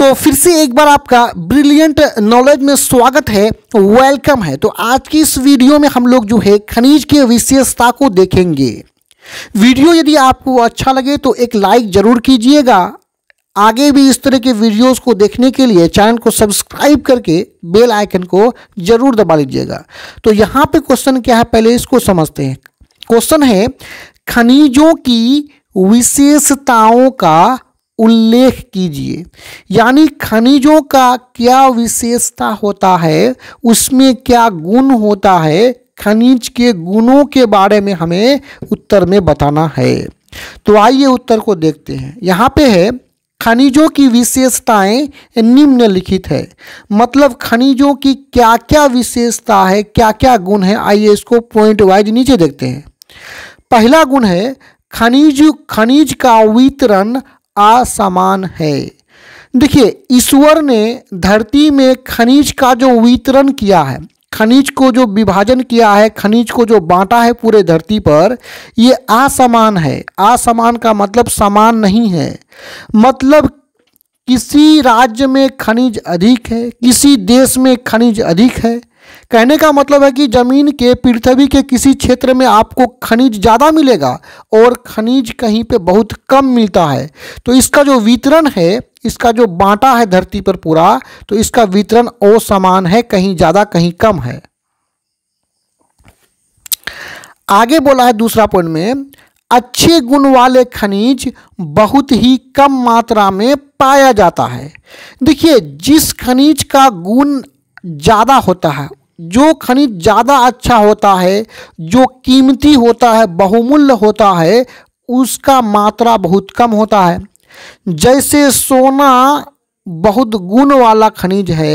तो फिर से एक बार आपका ब्रिलियंट नॉलेज में स्वागत है वेलकम है तो आज की इस वीडियो में हम लोग जो है खनिज की विशेषता को देखेंगे वीडियो यदि आपको अच्छा लगे तो एक लाइक जरूर कीजिएगा आगे भी इस तरह के वीडियोस को देखने के लिए चैनल को सब्सक्राइब करके बेल आइकन को जरूर दबा लीजिएगा तो यहाँ पे क्वेश्चन क्या है पहले इसको समझते हैं क्वेश्चन है खनिजों की विशेषताओं का उल्लेख कीजिए यानी खनिजों का क्या विशेषता होता है उसमें क्या गुण होता है खनिज के गुणों के बारे में हमें उत्तर में बताना है तो आइए उत्तर को देखते हैं यहाँ पे है खनिजों की विशेषताएं निम्नलिखित है मतलब खनिजों की क्या क्या विशेषता है क्या क्या गुण है आइए इसको पॉइंट वाइज नीचे देखते हैं पहला गुण है खनिज खनिज का वितरण असमान है देखिए ईश्वर ने धरती में खनिज का जो वितरण किया है खनिज को जो विभाजन किया है खनिज को जो बांटा है पूरे धरती पर ये असमान है असमान का मतलब समान नहीं है मतलब किसी राज्य में खनिज अधिक है किसी देश में खनिज अधिक है कहने का मतलब है कि ज़मीन के पृथ्वी के किसी क्षेत्र में आपको खनिज ज़्यादा मिलेगा और खनिज कहीं पे बहुत कम मिलता है तो इसका जो वितरण है इसका जो बांटा है धरती पर पूरा तो इसका वितरण असमान है कहीं ज़्यादा कहीं कम है आगे बोला है दूसरा पॉइंट में अच्छे गुण वाले खनिज बहुत ही कम मात्रा में पाया जाता है देखिए जिस खनिज का गुण ज़्यादा होता है जो खनिज ज़्यादा अच्छा होता है जो कीमती होता है बहुमूल्य होता है उसका मात्रा बहुत कम होता है जैसे सोना बहुत गुण वाला खनिज है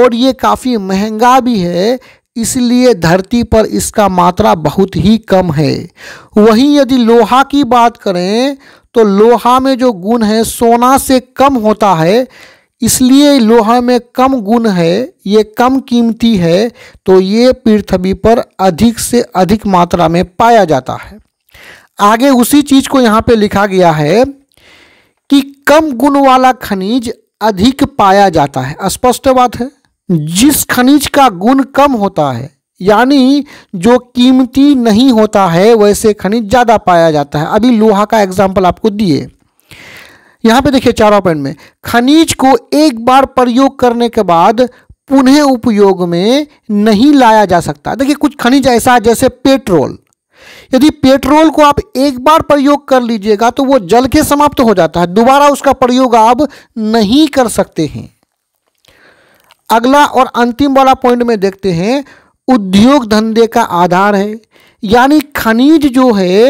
और ये काफ़ी महंगा भी है इसलिए धरती पर इसका मात्रा बहुत ही कम है वहीं यदि लोहा की बात करें तो लोहा में जो गुण है सोना से कम होता है इसलिए लोहा में कम गुण है ये कम कीमती है तो ये पृथ्वी पर अधिक से अधिक मात्रा में पाया जाता है आगे उसी चीज को यहाँ पे लिखा गया है कि कम गुण वाला खनिज अधिक पाया जाता है स्पष्ट बात है जिस खनिज का गुण कम होता है यानी जो कीमती नहीं होता है वैसे खनिज ज़्यादा पाया जाता है अभी लोहा का एग्जाम्पल आपको दिए यहां पे देखिए चार पॉइंट में खनिज को एक बार प्रयोग करने के बाद पुनः उपयोग में नहीं लाया जा सकता देखिए कुछ खनिज ऐसा जैसे पेट्रोल यदि पेट्रोल को आप एक बार प्रयोग कर लीजिएगा तो वो जल के समाप्त हो जाता है दोबारा उसका प्रयोग आप नहीं कर सकते हैं अगला और अंतिम वाला पॉइंट में देखते हैं उद्योग धंधे का आधार है यानी खनिज जो है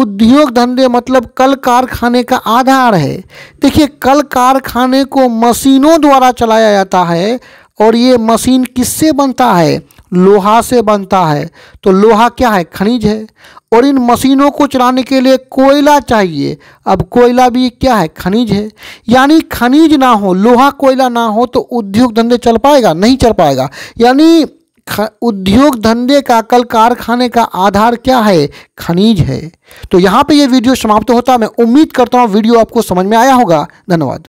उद्योग धंधे मतलब कल कारखाने का आधार है देखिए कल कारखाने को मशीनों द्वारा चलाया जाता है और ये मशीन किससे बनता है लोहा से बनता है तो लोहा क्या है खनिज है और इन मशीनों को चलाने के लिए कोयला चाहिए अब कोयला भी क्या है खनिज है यानी खनिज ना हो लोहा कोयला ना हो तो उद्योग धंधे चल पाएगा नहीं चल पाएगा यानी उद्योग धंधे का कल कारखाने का आधार क्या है खनिज है तो यहाँ पे ये वीडियो समाप्त होता है मैं उम्मीद करता हूँ वीडियो आपको समझ में आया होगा धन्यवाद